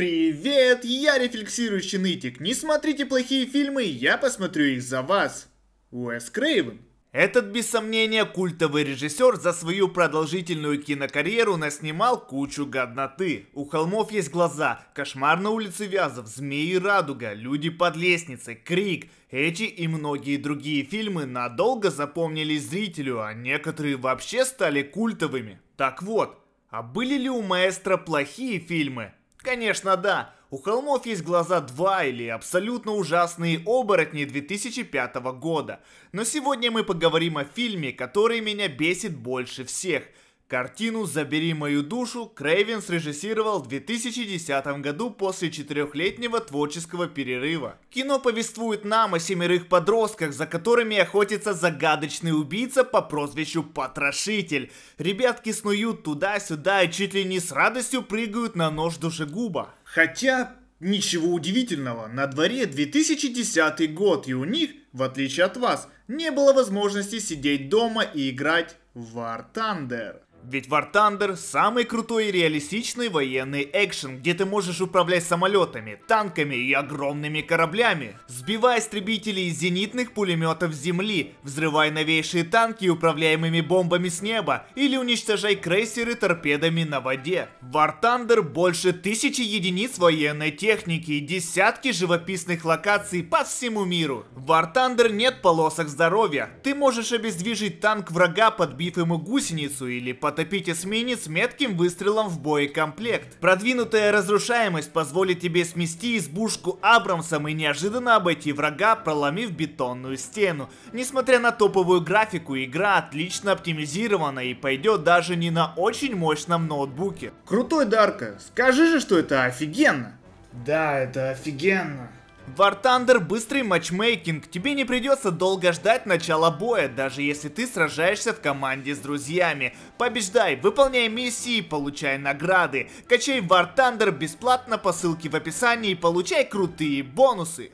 Привет, я рефлексирующий нытик. Не смотрите плохие фильмы, я посмотрю их за вас. Уэс Крейвен. Этот, без сомнения, культовый режиссер за свою продолжительную кинокарьеру наснимал кучу годноты. У холмов есть глаза, кошмар на улице Вязов, змеи радуга, люди под лестницей, крик. Эти и многие другие фильмы надолго запомнились зрителю, а некоторые вообще стали культовыми. Так вот, а были ли у маэстро плохие фильмы? Конечно, да. У холмов есть глаза два или абсолютно ужасные оборотни 2005 года. Но сегодня мы поговорим о фильме, который меня бесит больше всех – Картину «Забери мою душу» Крейвен срежиссировал в 2010 году после четырехлетнего творческого перерыва. Кино повествует нам о семерых подростках, за которыми охотится загадочный убийца по прозвищу Потрошитель. Ребятки снуют туда-сюда и чуть ли не с радостью прыгают на нож душегуба. Хотя, Ничего удивительного, на дворе 2010 год, и у них, в отличие от вас, не было возможности сидеть дома и играть в War Thunder. Ведь War Thunder самый крутой и реалистичный военный экшен, где ты можешь управлять самолетами, танками и огромными кораблями, сбивая истребители из зенитных пулеметов с земли, взрывая новейшие танки управляемыми бомбами с неба или уничтожай крейсеры торпедами на воде. War Thunder больше тысячи единиц военной техники и десятки живописных локаций по всему миру. В War Thunder нет полосок здоровья, ты можешь обездвижить танк врага, подбив ему гусеницу или под потопить эсминец метким выстрелом в боекомплект. Продвинутая разрушаемость позволит тебе смести избушку Абрамсом и неожиданно обойти врага, проломив бетонную стену. Несмотря на топовую графику, игра отлично оптимизирована и пойдет даже не на очень мощном ноутбуке. Крутой Дарка, скажи же, что это офигенно! Да, это офигенно. War Thunder быстрый матчмейкинг. Тебе не придется долго ждать начала боя, даже если ты сражаешься в команде с друзьями. Побеждай, выполняй миссии, получай награды. Качай War Thunder бесплатно по ссылке в описании и получай крутые бонусы.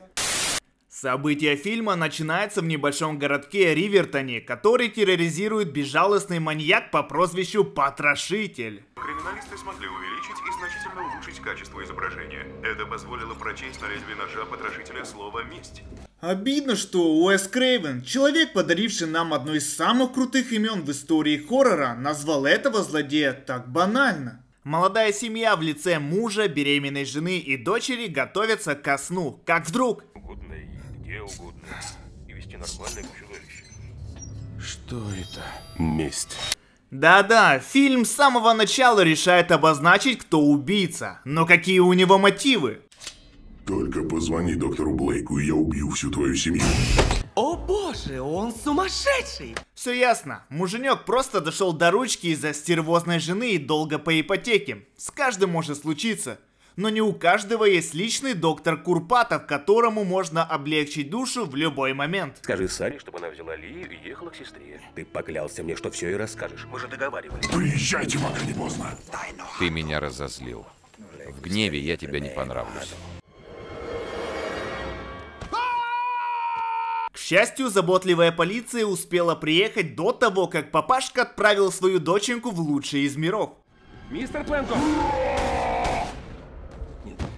События фильма начинаются в небольшом городке Ривертоне, который терроризирует безжалостный маньяк по прозвищу Потрошитель. Криминалисты смогли увеличить и значительно улучшить качество изображения. Это позволило прочесть на лезвие ножа Потрошителя слово «месть». Обидно, что Уэс Крейвен, человек, подаривший нам одно из самых крутых имен в истории хоррора, назвал этого злодея так банально. Молодая семья в лице мужа, беременной жены и дочери готовится ко сну, как вдруг... Годный где угодно и вести нормальное чудовище. Что это? Месть. Да-да, фильм с самого начала решает обозначить, кто убийца. Но какие у него мотивы? Только позвони доктору Блейку, и я убью всю твою семью. О боже, он сумасшедший! Все ясно, муженек просто дошел до ручки из-за стервозной жены и долго по ипотеке. С каждым может случиться но не у каждого есть личный доктор Курпатов, которому можно облегчить душу в любой момент. Скажи Саре, чтобы она взяла Лию и ехала к сестре. Ты поклялся мне, что все и расскажешь. Мы же договаривались. Приезжайте, пока не поздно. Ты меня разозлил. В гневе я тебе не понравлюсь. К счастью, заботливая полиция успела приехать до того, как папашка отправил свою доченьку в лучший из миров. Мистер Пленков!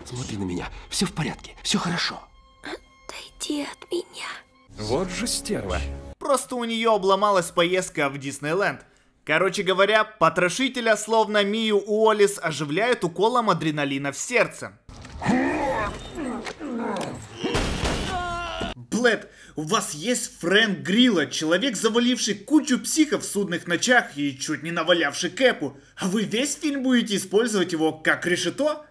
Смотри на меня. Все в порядке, все хорошо. Отойди от меня. Вот же стерва. Просто у нее обломалась поездка в Диснейленд. Короче говоря, потрошителя словно Мию Уоллес оживляют уколом адреналина в сердце. Блэд, у вас есть Фрэнк Грилла, человек, заваливший кучу психов в судных ночах и чуть не навалявший Кэпу. А вы весь фильм будете использовать его как решето?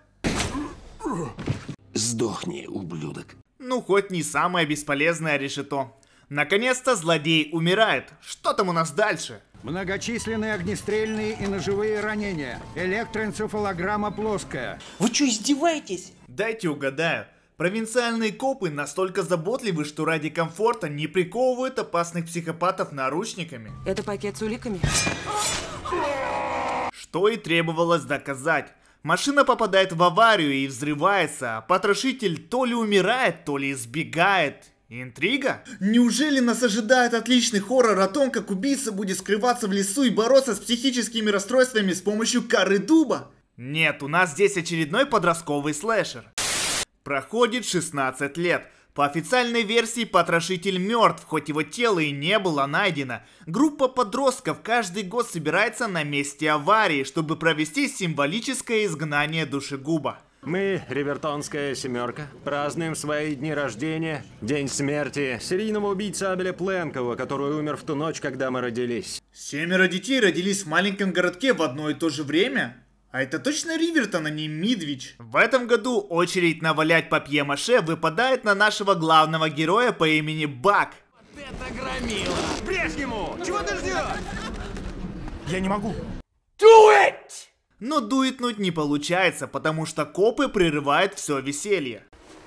Сдохни, ублюдок. Ну, хоть не самое бесполезное решето. Наконец-то злодей умирает. Что там у нас дальше? Многочисленные огнестрельные и ножевые ранения. Электроэнцефалограмма плоская. Вы что, издеваетесь? Дайте угадаю. Провинциальные копы настолько заботливы, что ради комфорта не приковывают опасных психопатов наручниками. Это пакет с уликами? Что и требовалось доказать. Машина попадает в аварию и взрывается, а потрошитель то ли умирает, то ли избегает. Интрига? Неужели нас ожидает отличный хоррор о том, как убийца будет скрываться в лесу и бороться с психическими расстройствами с помощью коры дуба? Нет, у нас здесь очередной подростковый слэшер. Проходит 16 лет. По официальной версии потрошитель мертв, хоть его тело и не было найдено. Группа подростков каждый год собирается на месте аварии, чтобы провести символическое изгнание душегуба. Мы, Ривертонская семерка, празднуем свои дни рождения, день смерти серийного убийцы Абеля Пленкова, который умер в ту ночь, когда мы родились. Семеро детей родились в маленьком городке в одно и то же время? А это точно Ривертон, а не Мидвич? В этом году очередь навалять папье-маше выпадает на нашего главного героя по имени Бак. Вот это громила! Брешь ему! Чего ты ждешь? Я не могу. Do it! Но дуетнуть не получается, потому что копы прерывают все веселье.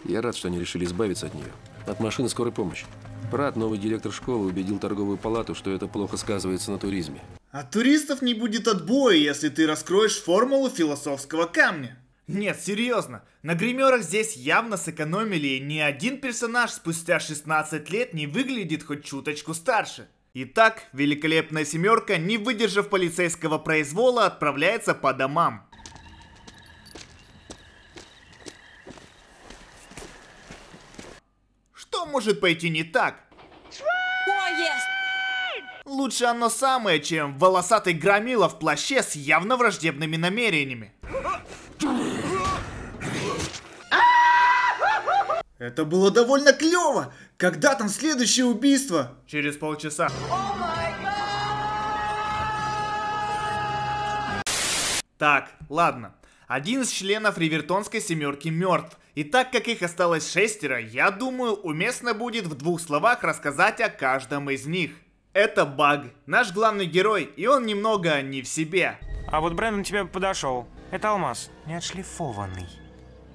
Я рад, что они решили избавиться от нее. От машины скорой помощи. Брат, новый директор школы, убедил торговую палату, что это плохо сказывается на туризме. От туристов не будет отбоя, если ты раскроешь формулу философского камня. Нет, серьезно, на гримерах здесь явно сэкономили, и ни один персонаж спустя 16 лет не выглядит хоть чуточку старше. Итак, великолепная семерка, не выдержав полицейского произвола, отправляется по домам. Что может пойти не так? Лучше оно самое, чем волосатый громила в плаще с явно враждебными намерениями. Это было довольно клево! Когда там следующее убийство? Через полчаса. так, ладно. Один из членов Ривертонской семерки мертв. И так как их осталось шестеро, я думаю, уместно будет в двух словах рассказать о каждом из них. Это Баг, наш главный герой, и он немного не в себе. А вот Брэндон тебе подошел. Это алмаз, не отшлифованный.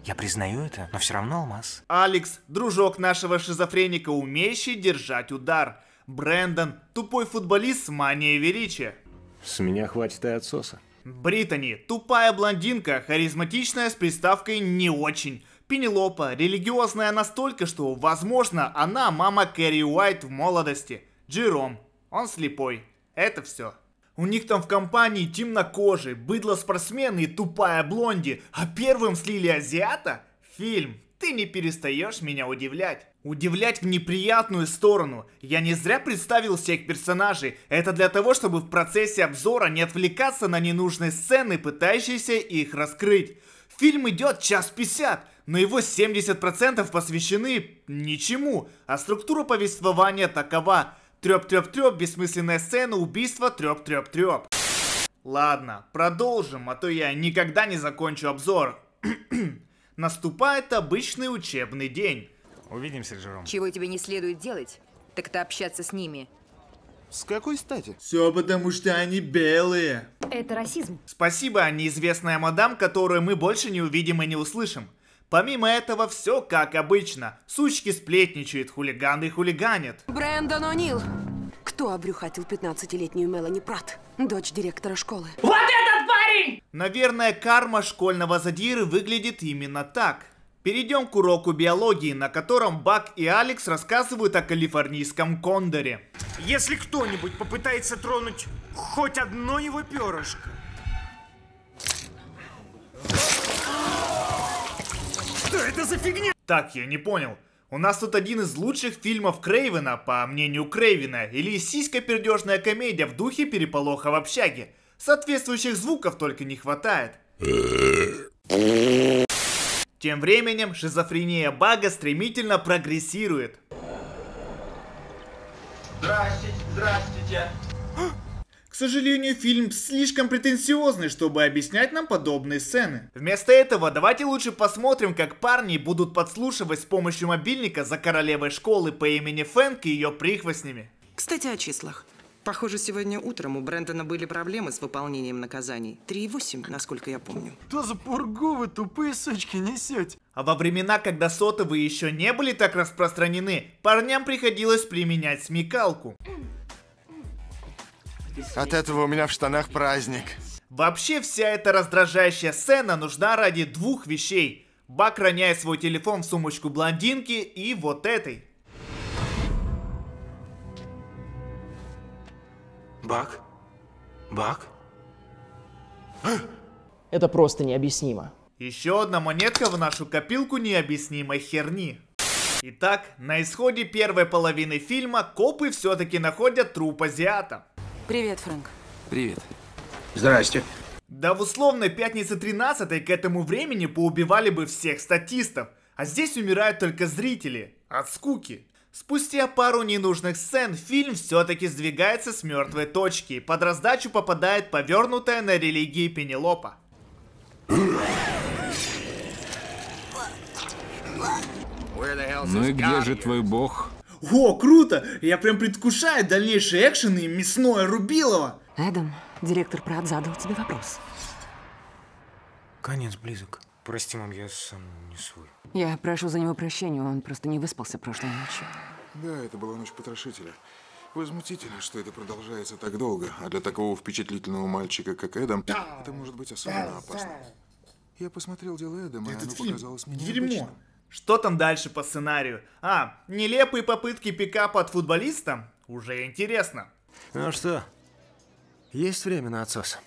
Я признаю это, но все равно алмаз. Алекс, дружок нашего шизофреника, умеющий держать удар. Брэндон, тупой футболист с манией величия. С меня хватит и отсоса. Британи, тупая блондинка, харизматичная с приставкой «не очень». Пенелопа, религиозная настолько, что, возможно, она мама Кэрри Уайт в молодости. Джером, он слепой. Это все. У них там в компании темнокожий, быдло-спортсмен и тупая блонди, а первым слили азиата? Фильм, ты не перестаешь меня удивлять. Удивлять в неприятную сторону. Я не зря представил всех персонажей. Это для того, чтобы в процессе обзора не отвлекаться на ненужные сцены, пытающиеся их раскрыть. Фильм идет час пятьдесят, но его 70% посвящены ничему, а структура повествования такова – Трёп-трёп-трёп, бессмысленная сцена, убийство, трёп-трёп-трёп. Ладно, продолжим, а то я никогда не закончу обзор. Наступает обычный учебный день. Увидимся, Джером. Чего тебе не следует делать, так то общаться с ними. С какой стати? Все потому, что они белые. Это расизм. Спасибо, а неизвестная мадам, которую мы больше не увидим и не услышим. Помимо этого, все как обычно. Сучки сплетничают, хулиганы хулиганят. Брэндон О'Нил. Кто обрюхатил 15-летнюю Мелани Прат, дочь директора школы? Вот этот парень! Наверное, карма школьного задиры выглядит именно так. Перейдем к уроку биологии, на котором Бак и Алекс рассказывают о калифорнийском кондоре. Если кто-нибудь попытается тронуть хоть одно его перышко... Что это за фигня? Так, я не понял. У нас тут один из лучших фильмов Крейвена, по мнению Крейвена, или сиська-пердежная комедия в духе переполоха в общаге. Соответствующих звуков только не хватает. Тем временем шизофрения Бага стремительно прогрессирует. Здравствуйте, здравствуйте. К сожалению, фильм слишком претенциозный, чтобы объяснять нам подобные сцены. Вместо этого давайте лучше посмотрим, как парни будут подслушивать с помощью мобильника за королевой школы по имени Фэнк и ее прихвостнями. Кстати, о числах. Похоже, сегодня утром у Брэндона были проблемы с выполнением наказаний. 3,8, насколько я помню. Что за пургу вы тупые сучки несете? А во времена, когда сотовые еще не были так распространены, парням приходилось применять смекалку. От этого у меня в штанах праздник. Вообще вся эта раздражающая сцена нужна ради двух вещей. Бак роняет свой телефон в сумочку блондинки и вот этой. Бак? Бак? Это просто необъяснимо. Еще одна монетка в нашу копилку необъяснимой херни. Итак, на исходе первой половины фильма копы все-таки находят труп азиата. Привет, Фрэнк. Привет. Здрасте. Да в условной пятнице 13 к этому времени поубивали бы всех статистов, а здесь умирают только зрители. От скуки. Спустя пару ненужных сцен, фильм все-таки сдвигается с мертвой точки, и под раздачу попадает повернутая на религии Пенелопа. Ну и где же твой бог? О, круто! Я прям предвкушаю дальнейшие экшены и мясное рубилово! Эдам, директор Прат задал тебе вопрос. Конец близок. Прости, мам, я сам не свой. Я прошу за него прощения, он просто не выспался прошлой ночью. Да, это была ночь потрошителя. Возмутительно, что это продолжается так долго, а для такого впечатлительного мальчика, как Эдам, это может быть особенно опасно. Я посмотрел дело Эдама, и оно фильм. показалось мне Дерьмо. Что там дальше по сценарию? А, нелепые попытки пикапа от футболиста? Уже интересно. Ну а что, есть время на отсос?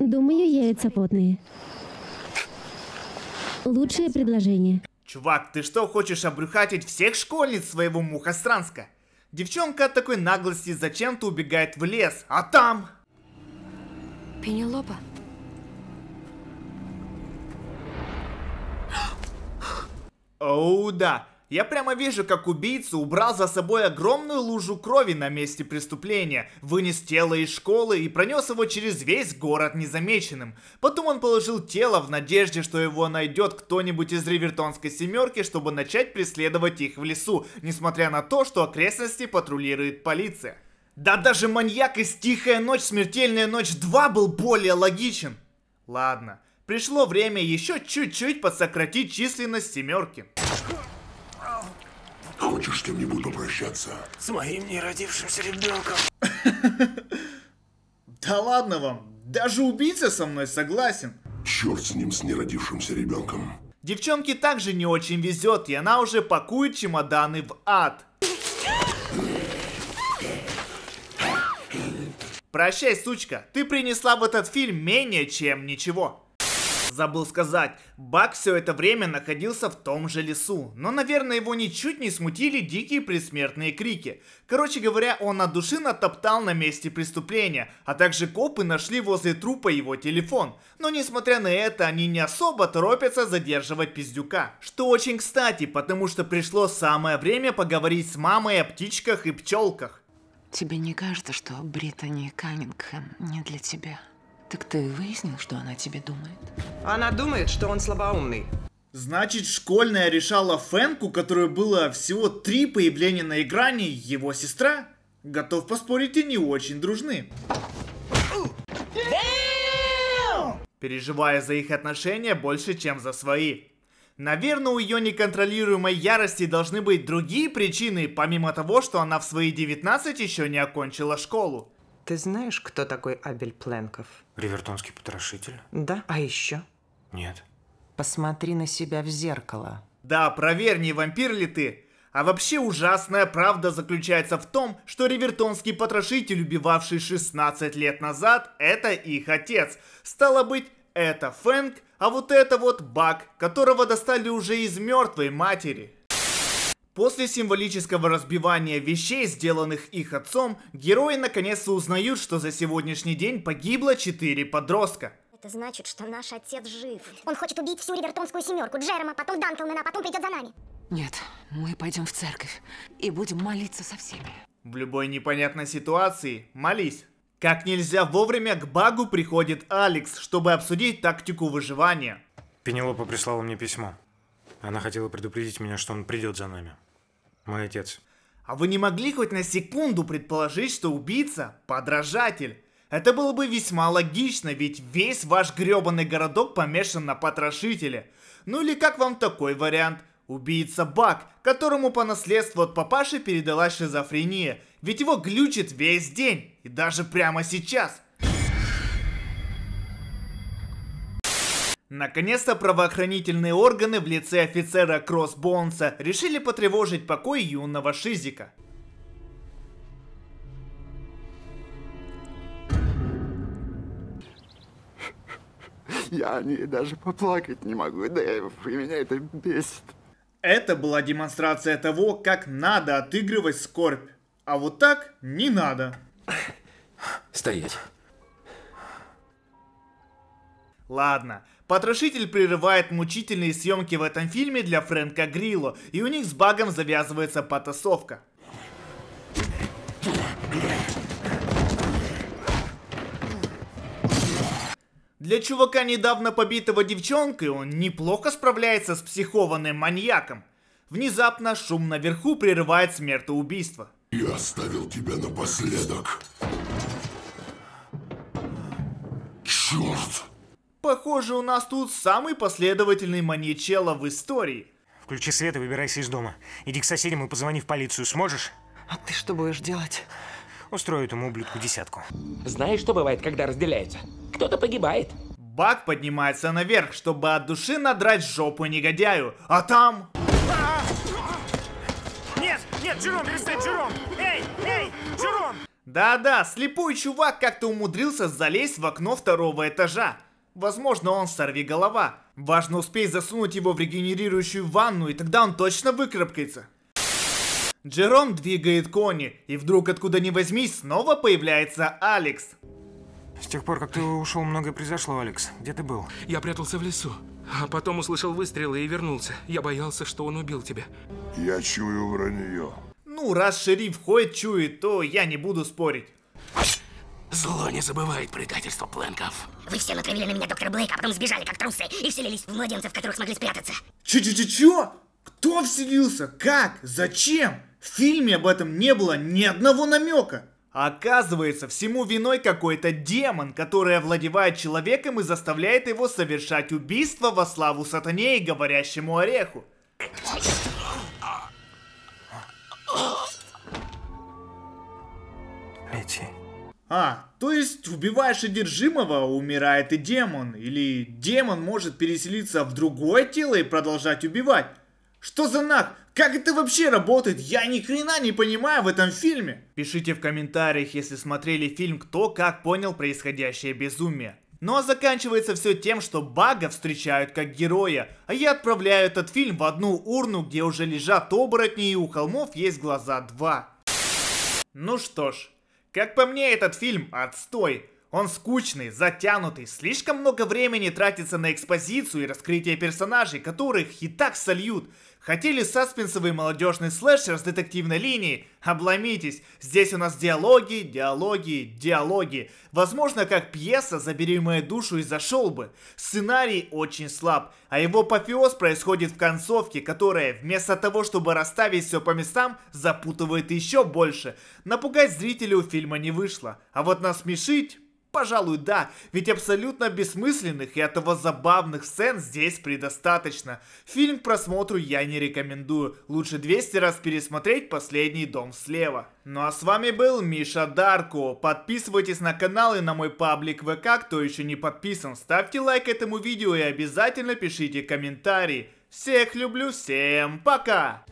Думаю, яйца потные. Лучшее предложение. Чувак, ты что, хочешь обрюхатить всех школьниц своего Мухостранска? Девчонка от такой наглости зачем-то убегает в лес, а там... Пенелопа, Оу, да. Я прямо вижу, как убийца убрал за собой огромную лужу крови на месте преступления, вынес тело из школы и пронес его через весь город незамеченным. Потом он положил тело в надежде, что его найдет кто-нибудь из Ривертонской семерки, чтобы начать преследовать их в лесу, несмотря на то, что окрестности патрулирует полиция. Да даже маньяк из «Тихая ночь, смертельная ночь 2» был более логичен. Ладно, Пришло время еще чуть-чуть подсократить численность семерки. Хочешь с кем-нибудь попрощаться? С моим неродившимся ребенком. Да ладно вам, даже убийца со мной согласен. Черт с ним, с неродившимся ребенком. Девчонке также не очень везет, и она уже пакует чемоданы в ад. Прощай, сучка, ты принесла в этот фильм менее чем ничего. Забыл сказать, Бак все это время находился в том же лесу, но, наверное, его ничуть не смутили дикие предсмертные крики. Короче говоря, он от души натоптал на месте преступления, а также копы нашли возле трупа его телефон. Но, несмотря на это, они не особо торопятся задерживать пиздюка. Что очень кстати, потому что пришло самое время поговорить с мамой о птичках и пчелках. Тебе не кажется, что Британи Каннингхэм не для тебя? Так ты выяснил, что она тебе думает? Она думает, что он слабоумный. Значит, школьная решала Фэнку, которой было всего три появления на экране, его сестра? Готов поспорить, и не очень дружны. Переживая за их отношения больше, чем за свои. Наверное, у ее неконтролируемой ярости должны быть другие причины, помимо того, что она в свои 19 еще не окончила школу. Ты знаешь, кто такой Абель Пленков? Ривертонский потрошитель? Да. А еще? Нет. Посмотри на себя в зеркало. Да, проверь, не вампир ли ты. А вообще ужасная правда заключается в том, что Ривертонский потрошитель, убивавший 16 лет назад, это их отец. Стало быть, это Фэнк, а вот это вот Бак, которого достали уже из мертвой матери. После символического разбивания вещей, сделанных их отцом, герои наконец-то узнают, что за сегодняшний день погибло четыре подростка. Это значит, что наш отец жив. Он хочет убить всю Ривертонскую семерку, Джерома, потом Данклмена, а потом придет за нами. Нет, мы пойдем в церковь и будем молиться со всеми. В любой непонятной ситуации молись. Как нельзя вовремя к Багу приходит Алекс, чтобы обсудить тактику выживания. Пенелопа прислала мне письмо. Она хотела предупредить меня, что он придет за нами. Мой отец. А вы не могли хоть на секунду предположить, что убийца – подражатель? Это было бы весьма логично, ведь весь ваш грёбаный городок помешан на потрошителе. Ну или как вам такой вариант? Убийца Бак, которому по наследству от папаши передалась шизофрения, ведь его глючит весь день, и даже прямо сейчас. Наконец-то правоохранительные органы в лице офицера Кроссбонса решили потревожить покой юного Шизика. Я о ней даже поплакать не могу, Дэйв, и меня это бесит. Это была демонстрация того, как надо отыгрывать скорбь. А вот так не надо. Стоять. Ладно, Потрошитель прерывает мучительные съемки в этом фильме для Фрэнка Грилло, и у них с багом завязывается потасовка. Для чувака, недавно побитого девчонкой, он неплохо справляется с психованным маньяком. Внезапно шум наверху прерывает смертоубийство. Я оставил тебя напоследок. Черт! Похоже, у нас тут самый последовательный маньячелло в истории. Включи свет и выбирайся из дома. Иди к соседям и позвони в полицию. Сможешь? А ты что будешь делать? Устрою этому ублюдку десятку. Знаешь, что бывает, когда разделяются? Кто-то погибает. Бак поднимается наверх, чтобы от души надрать жопу негодяю. А там... Нет, нет, Джером, перестань, Джером! Эй, эй, Джером! Да-да, слепой чувак как-то умудрился залезть в окно второго этажа. Возможно, он сорви голова. Важно успеть засунуть его в регенерирующую ванну, и тогда он точно выкарабкается. Джером двигает кони, и вдруг откуда ни возьмись, снова появляется Алекс. С тех пор, как ты ушел, многое произошло, Алекс. Где ты был? Я прятался в лесу, а потом услышал выстрелы и вернулся. Я боялся, что он убил тебя. Я чую вранье. Ну, раз шериф хоть чует, то я не буду спорить. Зло не забывает предательство Плэнков. Вы все натравили на меня доктора Блейка, а потом сбежали, как трусы, и вселились в младенцев, которых смогли спрятаться. че че че чё Кто вселился? Как? Зачем? В фильме об этом не было ни одного намека. Оказывается, всему виной какой-то демон, который овладевает человеком и заставляет его совершать убийство во славу сатане и говорящему ореху. Эти а, то есть убиваешь одержимого, умирает и демон. Или демон может переселиться в другое тело и продолжать убивать. Что за нах? Как это вообще работает? Я ни хрена не понимаю в этом фильме. Пишите в комментариях, если смотрели фильм, кто как понял происходящее безумие. Ну а заканчивается все тем, что Бага встречают как героя, а я отправляю этот фильм в одну урну, где уже лежат оборотни и у холмов есть глаза два. Ну что ж, как по мне, этот фильм отстой. Он скучный, затянутый, слишком много времени тратится на экспозицию и раскрытие персонажей, которых и так сольют. Хотели саспенсовый молодежный слэшер с детективной линией, Обломитесь, здесь у нас диалоги, диалоги, диалоги. Возможно, как пьеса «Забери мою душу» и зашел бы. Сценарий очень слаб, а его апофеоз происходит в концовке, которая вместо того, чтобы расставить все по местам, запутывает еще больше. Напугать зрителей у фильма не вышло, а вот насмешить Пожалуй, да, ведь абсолютно бессмысленных и этого забавных сцен здесь предостаточно. Фильм к просмотру я не рекомендую, лучше 200 раз пересмотреть «Последний дом слева». Ну а с вами был Миша Дарко. Подписывайтесь на канал и на мой паблик ВК, кто еще не подписан. Ставьте лайк этому видео и обязательно пишите комментарии. Всех люблю, всем пока!